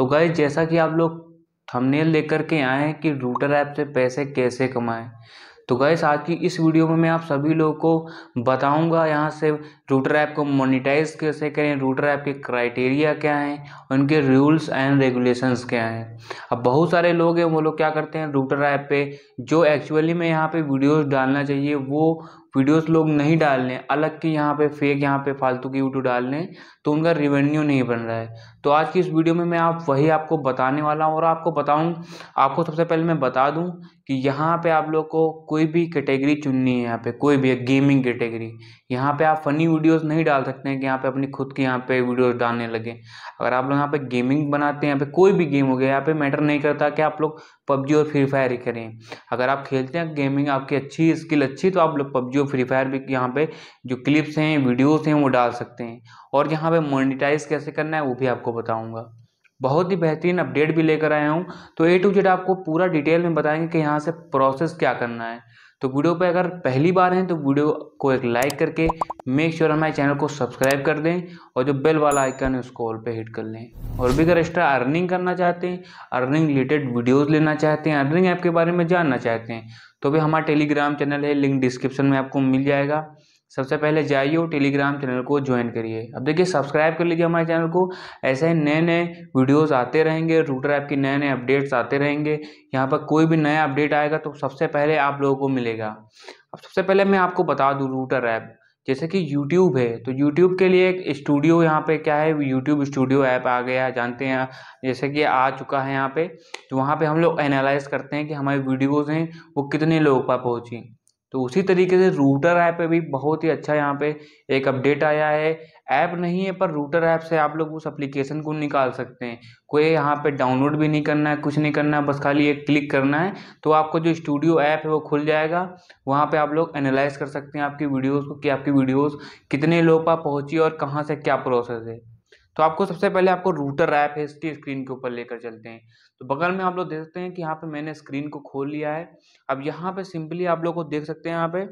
तो गए जैसा कि आप लोग थंबनेल लेकर के आए हैं कि रूटर ऐप से पैसे कैसे कमाएं तो गैस आज की इस वीडियो में मैं आप सभी लोगों को बताऊंगा यहाँ से रूटर ऐप को मोनिटाइज कैसे करें रूटर ऐप के क्राइटेरिया क्या हैं उनके रूल्स एंड रेगुलेशंस क्या हैं अब बहुत सारे लोग हैं वो लोग क्या करते हैं रूटर ऐप पे जो एक्चुअली में यहाँ पे वीडियोस डालना चाहिए वो वीडियोस लोग नहीं डाल रहे अलग के यहाँ पे फेक यहाँ पे फालतू की यूट्यूब डाल रहे तो उनका रिवेन्यू नहीं बन रहा है तो आज की इस वीडियो में मैं आप वही आपको बताने वाला हूँ और आपको बताऊँ आपको सबसे पहले मैं बता दूँ कि यहाँ पे आप लोग को कोई भी कैटेगरी चुननी है यहाँ पे कोई भी गेमिंग कैटेगरी यहाँ पे आप फनी वीडियोस नहीं डाल सकते हैं कि यहाँ पे अपनी खुद की यहाँ पे वीडियोस डालने लगे अगर आप लोग यहाँ पे गेमिंग बनाते हैं यहाँ पे कोई भी गेम हो गया यहाँ पे मैटर नहीं करता कि आप लोग पबजी और फ्री फायर ही करें अगर आप खेलते हैं गेमिंग आपकी अच्छी स्किल अच्छी तो आप लोग पबजी और फ्री फायर भी यहाँ पे जो क्लिप्स हैं वीडियोज़ हैं वो डाल सकते हैं और यहाँ पर मोनिटाइज कैसे करना है वो भी आपको बताऊँगा बहुत ही बेहतरीन अपडेट भी लेकर आया हूँ तो ए टू जेड आपको पूरा डिटेल में बताएंगे कि यहाँ से प्रोसेस क्या करना है तो वीडियो पे अगर पहली बार हैं तो वीडियो को एक लाइक करके मेक श्योर हमारे चैनल को सब्सक्राइब कर दें और जो बेल वाला आइकन है उसको ऑल पे हिट कर लें और भी अगर एक्स्ट्रा अर्निंग करना चाहते हैं अर्निंग रिलेटेड वीडियोस लेना चाहते हैं अर्निंग ऐप के बारे में जानना चाहते हैं तो भी हमारा टेलीग्राम चैनल है लिंक डिस्क्रिप्शन में आपको मिल जाएगा सबसे पहले जाइए और टेलीग्राम चैनल को ज्वाइन करिए अब देखिए सब्सक्राइब कर लीजिए हमारे चैनल को ऐसे ही नए नए वीडियोस आते रहेंगे रूटर ऐप के नए नए अपडेट्स आते रहेंगे यहाँ पर कोई भी नया अपडेट आएगा तो सबसे पहले आप लोगों को मिलेगा अब सबसे पहले मैं आपको बता दूँ रूटर ऐप जैसे कि YouTube है तो YouTube के लिए एक स्टूडियो यहाँ पे क्या है YouTube स्टूडियो ऐप आ गया जानते हैं जैसे कि आ चुका है यहाँ पे तो वहाँ पे हम लोग एनालाइज करते हैं कि हमारी वीडियोज़ हैं वो कितने लोगों पर पहुँची तो उसी तरीके से रूटर ऐप भी बहुत ही अच्छा यहाँ पे एक अपडेट आया है ऐप नहीं है पर रूटर ऐप से आप लोग उस एप्लीकेशन को निकाल सकते हैं कोई यहाँ पे डाउनलोड भी नहीं करना है कुछ नहीं करना है बस खाली एक क्लिक करना है तो आपको जो स्टूडियो ऐप है वो खुल जाएगा वहाँ पे आप लोग एनालाइज कर सकते हैं आपकी वीडियोज़ को कि आपकी वीडियोज़ कितने लोग पर पहुँची और कहाँ से क्या प्रोसेस है तो आपको सबसे पहले आपको रूटर ऐप है इसकी स्क्रीन के ऊपर लेकर चलते हैं तो बगल में आप लोग देख सकते हैं कि यहाँ पे मैंने स्क्रीन को खोल लिया है अब यहाँ पे सिंपली आप लोग को देख सकते हैं यहाँ पे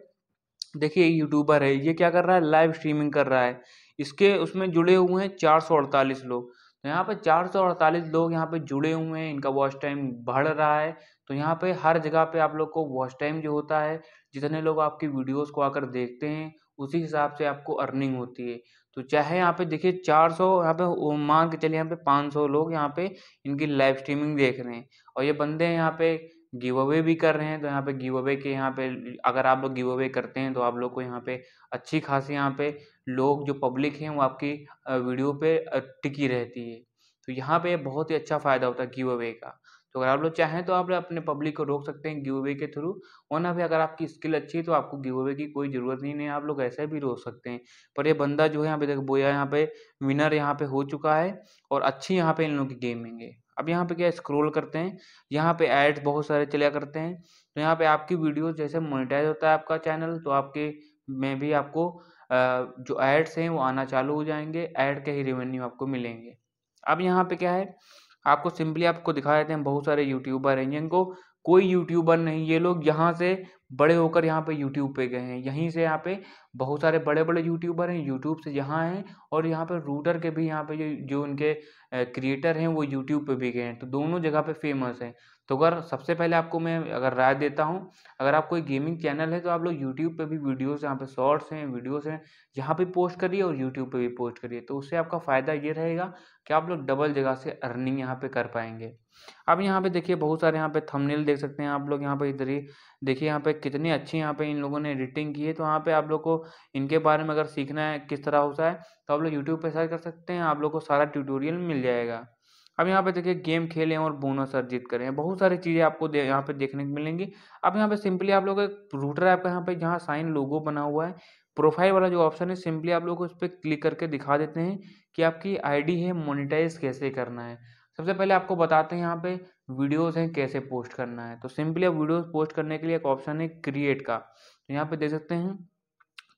देखिए यूट्यूबर है ये क्या कर रहा है लाइव स्ट्रीमिंग कर रहा है इसके उसमें जुड़े हुए हैं चार सौ अड़तालीस लोग तो यहाँ पे चार सौ अड़तालीस लोग यहाँ पे जुड़े हुए हैं इनका वॉच टाइम बढ़ रहा है तो यहाँ पे हर जगह पे आप लोग को वॉच टाइम जो होता है जितने लोग आपकी वीडियोज को आकर देखते हैं उसी हिसाब से आपको अर्निंग होती है तो चाहे यहाँ पे देखिए 400 यहाँ पे मान के चलिए यहाँ पे 500 लोग यहाँ पे इनकी लाइव स्ट्रीमिंग देख रहे हैं और ये बंदे यहाँ पे गिव अवे भी कर रहे हैं तो यहाँ पे गिव अवे के यहाँ पे अगर आप लोग गिव अवे करते हैं तो आप लोग को यहाँ पे अच्छी खासी यहाँ पे लोग जो पब्लिक हैं वो आपकी वीडियो पे टिकी रहती है तो यहाँ पे बहुत ही अच्छा फ़ायदा होता है गिव अवे का तो अगर आप लोग चाहें तो आप अपने पब्लिक को रोक सकते हैं गिव अवे के थ्रू वरना भी अगर आपकी स्किल अच्छी है तो आपको गिव अवे की कोई ज़रूरत नहीं है आप लोग ऐसे भी रोक सकते हैं पर ये बंदा जो है यहाँ पे देखो बोया यहाँ पे विनर यहाँ पे हो चुका है और अच्छी यहाँ पे इन लोगों की गेमिंग है अब यहाँ पे क्या स्क्रोल करते हैं यहाँ पे एड्स बहुत सारे चलिया करते हैं तो यहाँ पे आपकी वीडियो जैसे मोनिटाइज होता है आपका चैनल तो आपके में भी आपको जो एड्स हैं वो आना चालू हो जाएंगे एड के ही रेवेन्यू आपको मिलेंगे अब यहाँ पे क्या है आपको सिंपली आपको दिखा देते हैं बहुत सारे यूट्यूबर हैं जिनको कोई यूट्यूबर नहीं ये लोग यहाँ से बड़े होकर यहाँ पे यूट्यूब पे गए हैं यहीं से यहाँ पे बहुत सारे बड़े बड़े यूट्यूबर हैं यूट्यूब से यहाँ हैं और यहाँ पे रूटर के भी यहाँ पे जो जो उनके क्रिएटर हैं वो यूट्यूब पे भी गए हैं तो दोनों जगह पे फेमस हैं तो अगर सबसे पहले आपको मैं अगर राय देता हूँ अगर आप कोई गेमिंग चैनल है तो आप लोग यूट्यूब पर भी वीडियोज़ यहाँ पर शॉर्ट्स हैं वीडियोज़ हैं यहाँ पर पोस्ट करिए और यूट्यूब पर भी पोस्ट करिए तो उससे आपका फ़ायदा ये रहेगा कि आप लोग डबल जगह से अर्निंग यहाँ पे कर पाएंगे अब यहाँ पे देखिए बहुत सारे यहाँ पे थंबनेल देख सकते हैं आप लोग यहाँ पे इधर ही देखिए यहाँ पे कितनी अच्छी यहाँ पे इन लोगों ने एडिटिंग की है तो यहाँ पे आप लोग को इनके बारे में अगर सीखना है किस तरह होता है तो आप लोग यूट्यूब पर सर्च कर सकते हैं आप लोग को सारा ट्यूटोरियल मिल जाएगा अब यहाँ पे देखिए गेम खेलें और बोनस अर्जित करें बहुत सारी चीज़ें आपको यहाँ पे देखने को मिलेंगी अब यहाँ पे सिंपली आप लोग एक रूटर ऐप का यहाँ पे जहाँ साइन लोगो बना हुआ है प्रोफाइल वाला जो ऑप्शन है सिंपली आप लोग उस पर क्लिक करके दिखा देते हैं कि आपकी आईडी है मोनिटाइज कैसे करना है सबसे पहले आपको बताते हैं यहाँ पे वीडियोज़ हैं कैसे पोस्ट करना है तो सिंपली आप वीडियो पोस्ट करने के लिए एक ऑप्शन है क्रिएट का तो यहाँ पे दे सकते हैं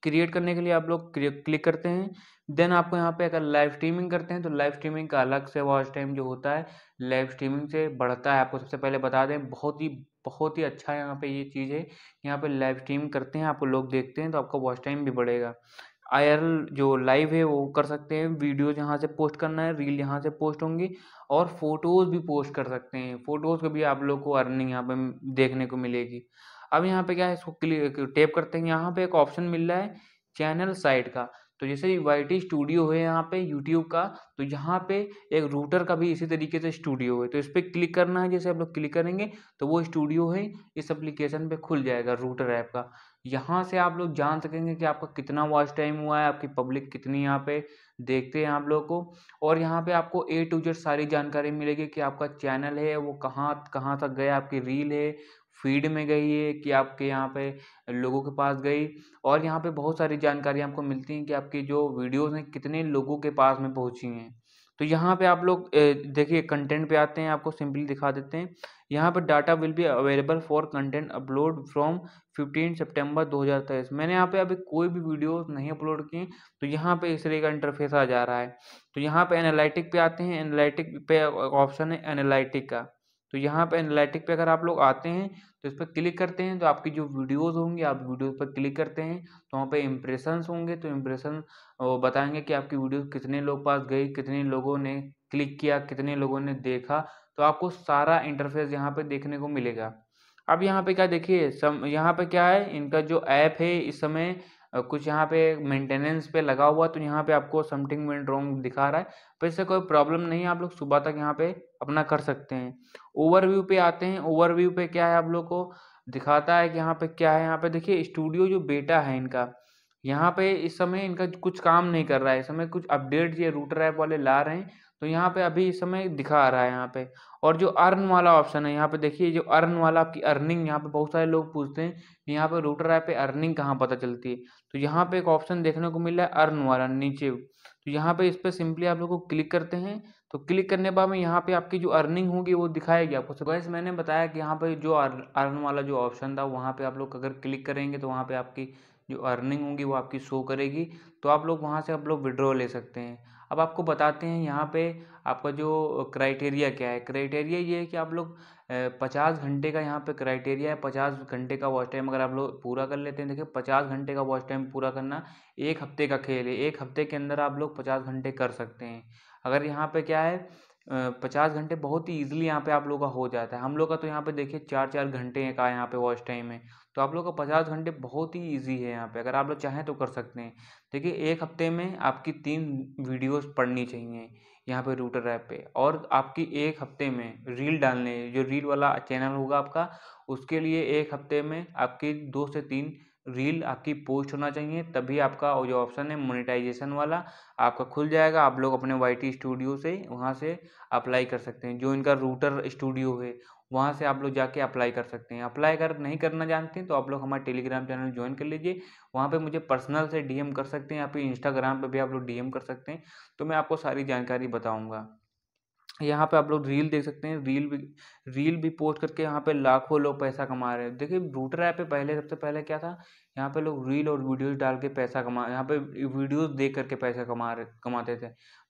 क्रिएट करने के लिए आप लोग क्लिक करते हैं देन आपको यहाँ पे अगर लाइव स्ट्रीमिंग करते हैं तो लाइव स्ट्रीमिंग का अलग से वॉच टाइम जो होता है लाइव स्ट्रीमिंग से बढ़ता है आपको सबसे पहले बता दें बहुत ही बहुत ही अच्छा यहाँ पे ये चीज़ है यहाँ पे लाइव स्ट्रीम करते हैं आपको लोग देखते हैं तो आपका वॉच टाइम भी बढ़ेगा आई जो लाइव है वो कर सकते हैं वीडियोज यहाँ से पोस्ट करना है रील यहाँ से पोस्ट होंगी और फोटोज़ भी पोस्ट कर सकते हैं फोटोज़ का भी आप लोग को अर्निंग यहाँ पे देखने को मिलेगी अब यहाँ पे क्या है इसको क्लिक टेप करते हैं यहाँ पे एक ऑप्शन मिल रहा है चैनल साइड का तो जैसे वाई स्टूडियो है यहाँ पे यूट्यूब का तो यहाँ पे एक रूटर का भी इसी तरीके से स्टूडियो है तो इस पर क्लिक करना है जैसे आप लोग क्लिक करेंगे तो वो स्टूडियो है इस एप्लीकेशन पे खुल जाएगा रूटर ऐप का यहाँ से आप लोग जान सकेंगे कि आपका कितना वॉच टाइम हुआ है आपकी पब्लिक कितनी यहाँ पे देखते हैं आप लोग को और यहाँ पे आपको ए टू जेड सारी जानकारी मिलेगी कि आपका चैनल है वो कहाँ कहाँ तक गया आपकी रील है फीड में गई है कि आपके यहाँ पे लोगों के पास गई और यहाँ पे बहुत सारी जानकारी आपको मिलती हैं कि आपकी जो वीडियोस हैं कितने लोगों के पास में पहुँची हैं तो यहाँ पे आप लोग देखिए कंटेंट पे आते हैं आपको सिंपली दिखा देते हैं यहाँ पर data will be available for content upload from fifteen सितंबर 2023 मैंने यहाँ पे अभी कोई भी वीडियो नहीं अपलोड किए तो यहाँ पे इस तरह का इंटरफेस आ जा रहा है तो यहाँ पे एनालिटिक पे आते हैं एनालिटिक पे ऑप्शन है एनालिटिक का तो यहाँ पे एनालिटिक पे अगर आप लोग आते हैं तो इस पर क्लिक करते हैं तो आपकी जो वीडियोस होंगी आप वीडियोस पर क्लिक करते हैं तो वहाँ पे इम्प्रेशंस होंगे तो इम्प्रेशन बताएंगे कि आपकी वीडियो कितने लोग पास गई कितने लोगों ने क्लिक किया कितने लोगों ने देखा तो आपको सारा इंटरफेस यहाँ पर देखने को मिलेगा अब यहाँ पे क्या देखिए सम यहाँ पे क्या है इनका जो ऐप है इस समय कुछ यहाँ पे मेंटेनेंस पे लगा हुआ तो यहाँ पे आपको समथिंग वेंट रॉन्ग दिखा रहा है पर तो इससे कोई प्रॉब्लम नहीं है आप लोग सुबह तक यहाँ पे अपना कर सकते हैं ओवरव्यू पे आते हैं ओवरव्यू पे क्या है आप लोग को दिखाता है कि यहाँ पे क्या है यहाँ पे देखिए स्टूडियो जो बेटा है इनका यहाँ पे इस समय इनका कुछ काम नहीं कर रहा है इस समय कुछ अपडेट ये रूटर ऐप वाले ला रहे हैं तो यहाँ पे अभी इस समय दिखा रहा है यहाँ पे और जो अर्न वाला ऑप्शन है यहाँ पे देखिए जो अर्न वाला आपकी अर्निंग यहाँ पे बहुत सारे लोग पूछते हैं यहाँ पे रूटर ऐप पे अर्निंग कहाँ पता चलती है तो यहाँ पे एक ऑप्शन देखने को मिला है अर्न वाला नीचे तो यहाँ पे इस पर सिंपली आप लोग को क्लिक करते हैं तो क्लिक करने बाद में यहाँ पे आपकी जो अर्निंग होगी वो दिखाएगी आपको सब वैसे मैंने बताया कि यहाँ पे जो अर्न वाला जो ऑप्शन था वहाँ पे आप लोग अगर क्लिक करेंगे तो वहाँ पे आपकी जो अर्निंग होगी वो आपकी शो करेगी तो आप लोग वहाँ से आप लोग विड्रॉ ले सकते हैं अब आपको बताते हैं यहाँ पे आपका जो क्राइटेरिया क्या है क्राइटेरिया ये है कि आप लोग पचास घंटे का यहाँ पे क्राइटेरिया है पचास घंटे का वॉच टाइम अगर आप लोग पूरा कर लेते हैं देखिए पचास घंटे का वॉच टाइम पूरा करना एक हफ्ते का खेल है एक हफ्ते के अंदर आप लोग पचास घंटे कर सकते हैं अगर यहाँ पे क्या है पचास घंटे बहुत ही ईजिली यहाँ पे आप लोगों का हो जाता है हम लोग का तो यहाँ पे देखिए चार चार घंटे का यहाँ पे वॉच टाइम है तो आप लोग का पचास घंटे बहुत ही इजी है यहाँ पे अगर आप लोग चाहें तो कर सकते हैं देखिए एक हफ्ते में आपकी तीन वीडियोस पढ़नी चाहिए यहाँ पे रूटर ऐप पे और आपकी एक हफ्ते में रील डालने जो रील वाला चैनल होगा आपका उसके लिए एक हफ्ते में आपकी दो से तीन रील आपकी पोस्ट होना चाहिए तभी आपका जो ऑप्शन है मोनेटाइजेशन वाला आपका खुल जाएगा आप लोग अपने वाई स्टूडियो से वहाँ से अप्लाई कर सकते हैं जो इनका रूटर स्टूडियो है वहाँ से आप लोग जाके अप्लाई कर सकते हैं अप्लाई अगर नहीं करना जानते हैं तो आप लोग हमारे टेलीग्राम चैनल ज्वाइन कर लीजिए वहाँ पे मुझे पर्सनल से डीएम कर सकते हैं या फिर इंस्टाग्राम पे भी आप लोग डीएम कर सकते हैं तो मैं आपको सारी जानकारी बताऊँगा यहाँ पे आप लोग रील देख सकते हैं रील भी रील भी पोस्ट करके यहाँ पे लाखों लोग पैसा कमा रहे हैं देखिए ब्रूटर ऐप पे पहले सबसे पहले क्या था यहाँ पे लोग रील और वीडियोस डाल के पैसा कमा यहाँ पे वीडियोस देख करके पैसा कमा रहे कमाते थे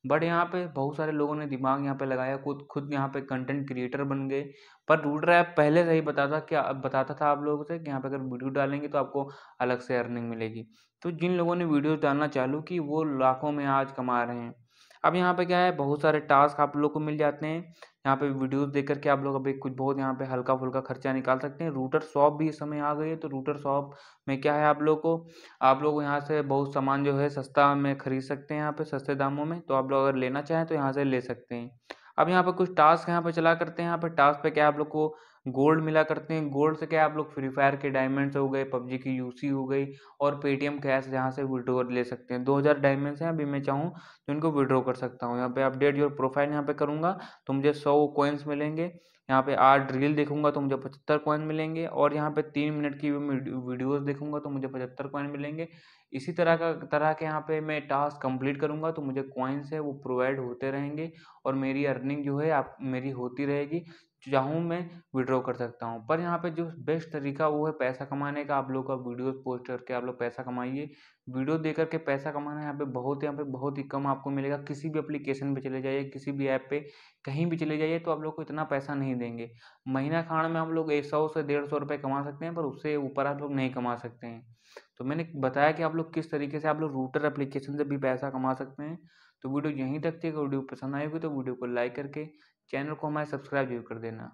बट यहाँ पे बहुत सारे लोगों ने दिमाग यहाँ पे लगाया खुद खुद यहाँ पे कंटेंट क्रिएटर बन गए पर रूटर ऐप पहले से ही बताता क्या बताता था आप लोगों से कि यहाँ पे अगर वीडियो डालेंगे तो आपको अलग से अर्निंग मिलेगी तो जिन लोगों ने वीडियोज़ डालना चालू की वो लाखों में आज कमा रहे हैं अब यहाँ पे क्या है बहुत सारे टास्क आप लोग को मिल जाते हैं यहाँ पे वीडियोस देख करके आप लोग अभी कुछ बहुत यहाँ पे हल्का फुल्का खर्चा निकाल सकते हैं रूटर शॉप भी इस समय आ गई है तो रूटर शॉप में क्या है आप लोग को आप लोग यहाँ से बहुत सामान जो है सस्ता में खरीद सकते हैं यहाँ पे सस्ते दामों में तो आप लोग अगर लेना चाहें तो यहाँ से ले सकते हैं अब यहाँ पर कुछ टास्क यहाँ पर चला करते हैं यहाँ पर टास्क पे क्या आप लोग को गोल्ड मिला करते हैं गोल्ड से क्या आप लोग फ्री फायर के डायमंड्स हो गए पबजी की यूसी हो गई और पेटीएम कैश यहाँ से विड्रॉ ले सकते हैं 2000 डायमंड्स हैं अभी मैं चाहूँ तो इनको विड्रॉ कर सकता हूँ यहाँ पे अपडेट योर प्रोफाइल यहाँ पे करूँगा तो मुझे सौ कोइंस मिलेंगे यहाँ पे आठ रील देखूंगा तो मुझे पचहत्तर कॉइन मिलेंगे और यहाँ पे तीन मिनट की वीडियोस देखूंगा तो मुझे पचहत्तर कॉइन मिलेंगे इसी तरह का तरह के यहाँ पे मैं टास्क कंप्लीट करूँगा तो मुझे कॉइन्स है वो प्रोवाइड होते रहेंगे और मेरी अर्निंग जो है आप मेरी होती रहेगी चाहूँ मैं विड्रॉ कर सकता हूँ पर यहाँ पे जो बेस्ट तरीका वो है पैसा कमाने का आप लोग का वीडियोस पोस्ट करके आप लोग पैसा कमाइए वीडियो दे करके पैसा कमाना यहाँ पे बहुत यहाँ पे बहुत ही कम आपको मिलेगा किसी भी एप्लीकेशन पे चले जाइए किसी भी ऐप पे कहीं भी चले जाइए तो आप लोग को इतना पैसा नहीं देंगे महीना खान में हम लोग एक सौ से डेढ़ सौ रुपये कमा सकते हैं पर उससे ऊपर आप लोग नहीं कमा सकते हैं तो मैंने बताया कि आप लोग किस तरीके से आप लोग रूटर एप्लीकेशन से भी पैसा कमा सकते हैं तो वीडियो यहीं तक थी अगर वीडियो पसंद आएगी तो वीडियो को लाइक करके चैनल को हमारे सब्सक्राइब जरूर कर देना